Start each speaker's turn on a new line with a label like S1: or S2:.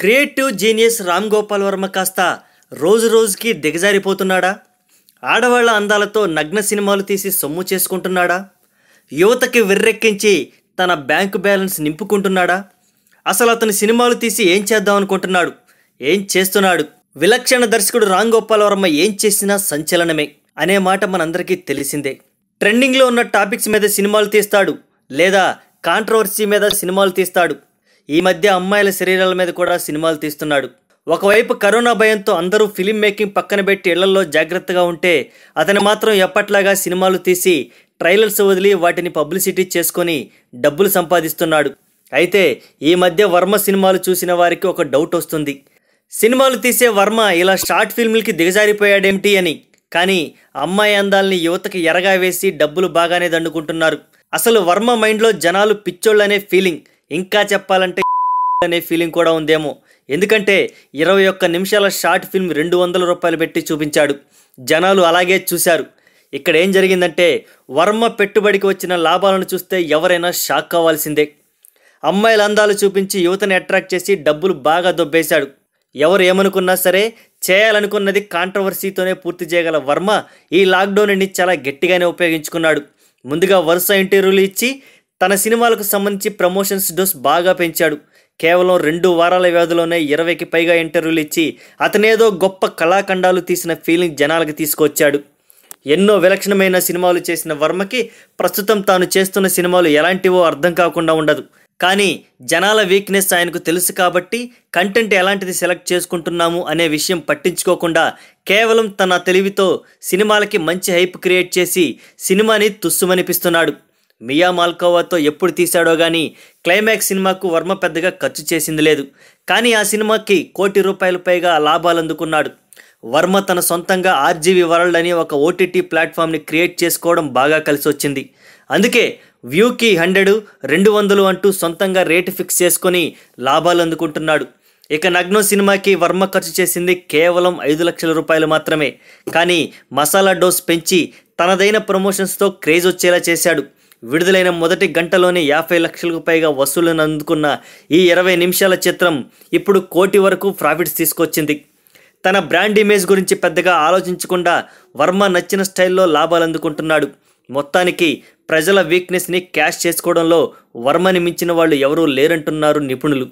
S1: creative genius Ram Gopal Varma కాస్త రోజు రోజుకి దిగజారిపోతున్నాడా ఆడవాళ్ల అందాలతో నగ్న సినిమాలు తీసి సొమ్ము చేసుకుంటున్నాడా యువతకి వెర్రెక్కించి తన బ్యాంకు బ్యాలెన్స్ నింపుకుంటున్నాడా అసలు అతను సినిమాలు తీసి ఏం చేద్దాం అనుకుంటున్నాడు ఏం చేస్తున్నాడు విలక్షణ దర్శకుడు రామ్ గోపాల్ వర్మ ఏం చేసినా సంచలనమే అనే మాట మనందరికీ తెలిసిందే ట్రెండింగ్లో ఉన్న టాపిక్స్ మీద సినిమాలు తీస్తాడు లేదా కాంట్రవర్సీ మీద సినిమాలు తీస్తాడు ఈ మధ్య అమ్మాయిల శరీరాల మీద కూడా సినిమాలు తీస్తున్నాడు ఒకవైపు కరోనా భయంతో అందరూ ఫిలిం మేకింగ్ పక్కన పెట్టి ఇళ్లలో జాగ్రత్తగా ఉంటే అతను మాత్రం ఎప్పట్లాగా సినిమాలు తీసి ట్రైలర్స్ వదిలి వాటిని పబ్లిసిటీ చేసుకొని డబ్బులు సంపాదిస్తున్నాడు అయితే ఈ మధ్య వర్మ సినిమాలు చూసిన వారికి ఒక డౌట్ వస్తుంది సినిమాలు తీసే వర్మ ఇలా షార్ట్ ఫిల్మ్లకి దిగజారిపోయాడేమిటి అని కానీ అమ్మాయి అందాలని యువతకి ఎరగా వేసి డబ్బులు బాగానే దండుకుంటున్నారు అసలు వర్మ మైండ్లో జనాలు పిచ్చోళ్ళనే ఫీలింగ్ ఇంకా చెప్పాలంటే అనే ఫీలింగ్ కూడా ఉందేమో ఎందుకంటే ఇరవై ఒక్క నిమిషాల షార్ట్ ఫిల్మ్ రెండు వందల రూపాయలు పెట్టి చూపించాడు జనాలు అలాగే చూశారు ఇక్కడ ఏం జరిగిందంటే వర్మ పెట్టుబడికి వచ్చిన లాభాలను చూస్తే ఎవరైనా షాక్ అవ్వాల్సిందే అమ్మాయిల అందాలు చూపించి యువతని అట్రాక్ట్ చేసి డబ్బులు బాగా దొబ్బేశాడు ఎవరు ఏమనుకున్నా సరే చేయాలనుకున్నది కాంట్రవర్సీతోనే పూర్తి చేయగల వర్మ ఈ లాక్డౌన్ని చాలా గట్టిగానే ఉపయోగించుకున్నాడు ముందుగా వరుస ఇంటర్వ్యూలు ఇచ్చి తన సినిమాలకు సంబంధించి ప్రమోషన్స్ డోస్ బాగా పెంచాడు కేవలం రెండు వారాల వ్యవధిలోనే ఇరవైకి పైగా ఇంటర్వ్యూలు ఇచ్చి అతనేదో గొప్ప కళాఖండాలు తీసిన ఫీలింగ్ జనాలకు తీసుకొచ్చాడు ఎన్నో విలక్షణమైన సినిమాలు చేసిన వర్మకి ప్రస్తుతం తాను చేస్తున్న సినిమాలు ఎలాంటివో అర్థం కాకుండా ఉండదు కానీ జనాల వీక్నెస్ ఆయనకు తెలుసు కాబట్టి కంటెంట్ ఎలాంటిది సెలెక్ట్ చేసుకుంటున్నాము అనే విషయం పట్టించుకోకుండా కేవలం తన తెలివితో సినిమాలకి మంచి హైప్ క్రియేట్ చేసి సినిమాని తుస్సుమనిపిస్తున్నాడు మియా మాల్కోవాతో ఎప్పుడు తీశాడో కానీ క్లైమాక్స్ సినిమాకు వర్మ పెద్దగా ఖర్చు చేసింది లేదు కానీ ఆ సినిమాకి కోటి రూపాయలు పైగా లాభాలు అందుకున్నాడు వర్మ తన సొంతంగా ఆర్జీవి వరల్డ్ అని ఒక ఓటీటీ ప్లాట్ఫామ్ని క్రియేట్ చేసుకోవడం బాగా కలిసి వచ్చింది అందుకే వ్యూకి హండ్రెడ్ రెండు వందలు అంటూ సొంతంగా రేటు ఫిక్స్ చేసుకొని లాభాలు అందుకుంటున్నాడు ఇక నగ్నో సినిమాకి వర్మ ఖర్చు చేసింది కేవలం ఐదు లక్షల రూపాయలు మాత్రమే కానీ మసాలా డోస్ పెంచి తనదైన ప్రమోషన్స్తో క్రేజ్ వచ్చేలా చేశాడు విడుదలైన మొదటి గంటలోనే యాభై లక్షలకు పైగా వసూళ్లను అందుకున్న ఈ ఇరవై నిమిషాల చిత్రం ఇప్పుడు కోటి వరకు ప్రాఫిట్స్ తీసుకొచ్చింది తన బ్రాండ్ ఇమేజ్ గురించి పెద్దగా ఆలోచించకుండా వర్మ నచ్చిన స్టైల్లో లాభాలు అందుకుంటున్నాడు మొత్తానికి ప్రజల వీక్నెస్ని క్యాష్ చేసుకోవడంలో వర్మని మించిన వాళ్ళు ఎవరూ లేరంటున్నారు నిపుణులు